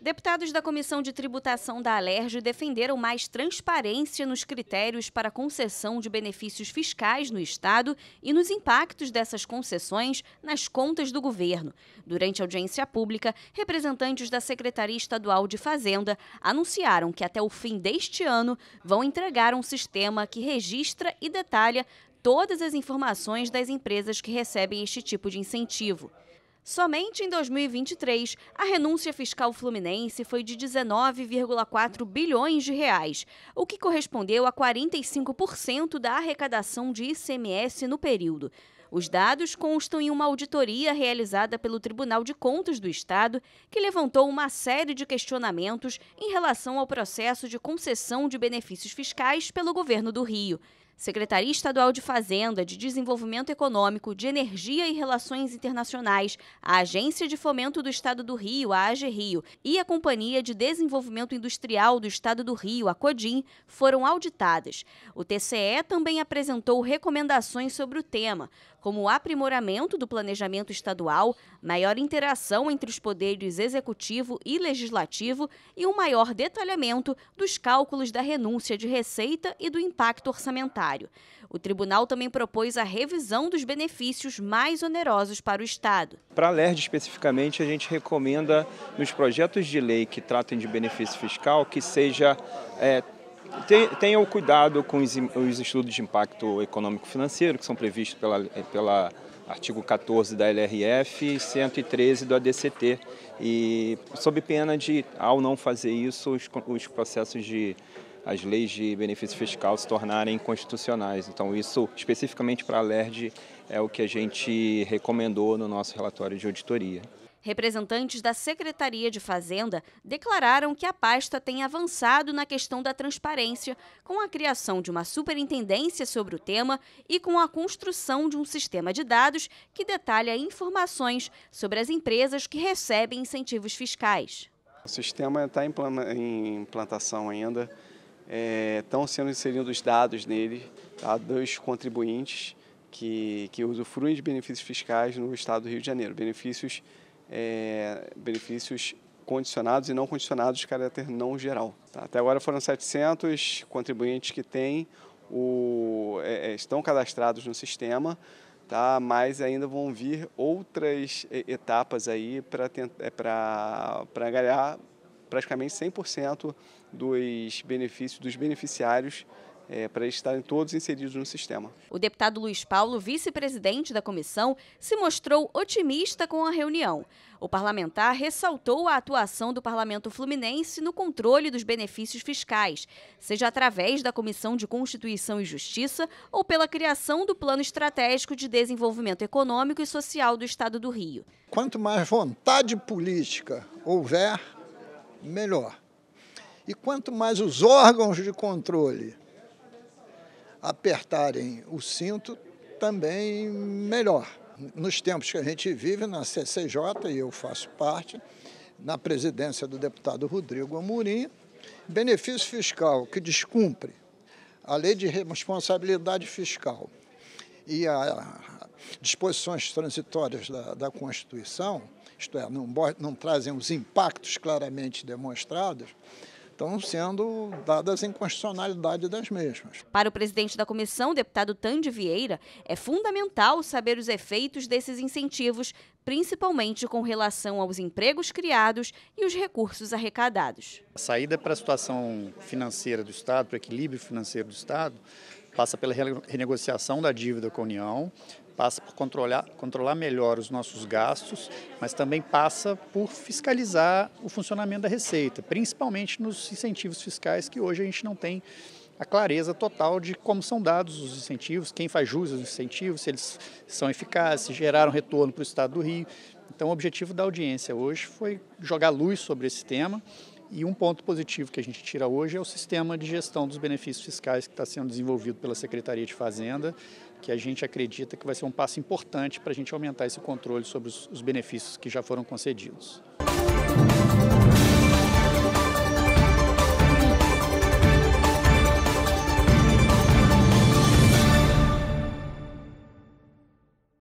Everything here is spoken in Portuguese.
Deputados da Comissão de Tributação da Alerj defenderam mais transparência nos critérios para concessão de benefícios fiscais no Estado e nos impactos dessas concessões nas contas do governo. Durante a audiência pública, representantes da Secretaria Estadual de Fazenda anunciaram que até o fim deste ano vão entregar um sistema que registra e detalha todas as informações das empresas que recebem este tipo de incentivo. Somente em 2023, a renúncia fiscal fluminense foi de 19,4 bilhões de reais, o que correspondeu a 45% da arrecadação de ICMS no período. Os dados constam em uma auditoria realizada pelo Tribunal de Contas do Estado, que levantou uma série de questionamentos em relação ao processo de concessão de benefícios fiscais pelo governo do Rio. Secretaria Estadual de Fazenda, de Desenvolvimento Econômico, de Energia e Relações Internacionais, a Agência de Fomento do Estado do Rio, a AG Rio, e a Companhia de Desenvolvimento Industrial do Estado do Rio, a CODIM, foram auditadas. O TCE também apresentou recomendações sobre o tema, como o aprimoramento do planejamento estadual, maior interação entre os poderes executivo e legislativo e um maior detalhamento dos cálculos da renúncia de receita e do impacto orçamentário. O tribunal também propôs a revisão dos benefícios mais onerosos para o Estado. Para a LERD especificamente, a gente recomenda nos projetos de lei que tratem de benefício fiscal que seja é, tenham cuidado com os estudos de impacto econômico-financeiro que são previstos pela, é, pela artigo 14 da LRF e 113 do ADCT. E sob pena de, ao não fazer isso, os, os processos de as leis de benefício fiscal se tornarem constitucionais. Então, isso especificamente para a LERD é o que a gente recomendou no nosso relatório de auditoria. Representantes da Secretaria de Fazenda declararam que a pasta tem avançado na questão da transparência, com a criação de uma superintendência sobre o tema e com a construção de um sistema de dados que detalha informações sobre as empresas que recebem incentivos fiscais. O sistema está em implantação ainda estão é, sendo inseridos dados nele, tá? dos contribuintes que, que usufruem de benefícios fiscais no estado do Rio de Janeiro, benefícios, é, benefícios condicionados e não condicionados de caráter não geral. Tá? Até agora foram 700 contribuintes que têm o, é, é, estão cadastrados no sistema, tá? mas ainda vão vir outras é, etapas aí para galhar praticamente 100% dos benefícios dos beneficiários é, para estarem todos inseridos no sistema. O deputado Luiz Paulo, vice-presidente da comissão, se mostrou otimista com a reunião. O parlamentar ressaltou a atuação do parlamento fluminense no controle dos benefícios fiscais, seja através da Comissão de Constituição e Justiça ou pela criação do Plano Estratégico de Desenvolvimento Econômico e Social do Estado do Rio. Quanto mais vontade política houver, melhor. E quanto mais os órgãos de controle apertarem o cinto, também melhor. Nos tempos que a gente vive, na CCJ, e eu faço parte, na presidência do deputado Rodrigo Amorim, benefício fiscal que descumpre a lei de responsabilidade fiscal e as disposições transitórias da, da, Constituição, isto é, não, não trazem os impactos claramente demonstrados, estão sendo dadas inconstitucionalidade das mesmas. Para o presidente da comissão, deputado Tande Vieira, é fundamental saber os efeitos desses incentivos, principalmente com relação aos empregos criados e os recursos arrecadados. A saída para a situação financeira do Estado, para o equilíbrio financeiro do Estado, passa pela renegociação da dívida com a União, passa por controlar, controlar melhor os nossos gastos, mas também passa por fiscalizar o funcionamento da receita, principalmente nos incentivos fiscais que hoje a gente não tem a clareza total de como são dados os incentivos, quem faz jus aos incentivos, se eles são eficazes, se geraram retorno para o Estado do Rio. Então, o objetivo da audiência hoje foi jogar luz sobre esse tema e um ponto positivo que a gente tira hoje é o sistema de gestão dos benefícios fiscais que está sendo desenvolvido pela Secretaria de Fazenda, que a gente acredita que vai ser um passo importante para a gente aumentar esse controle sobre os benefícios que já foram concedidos.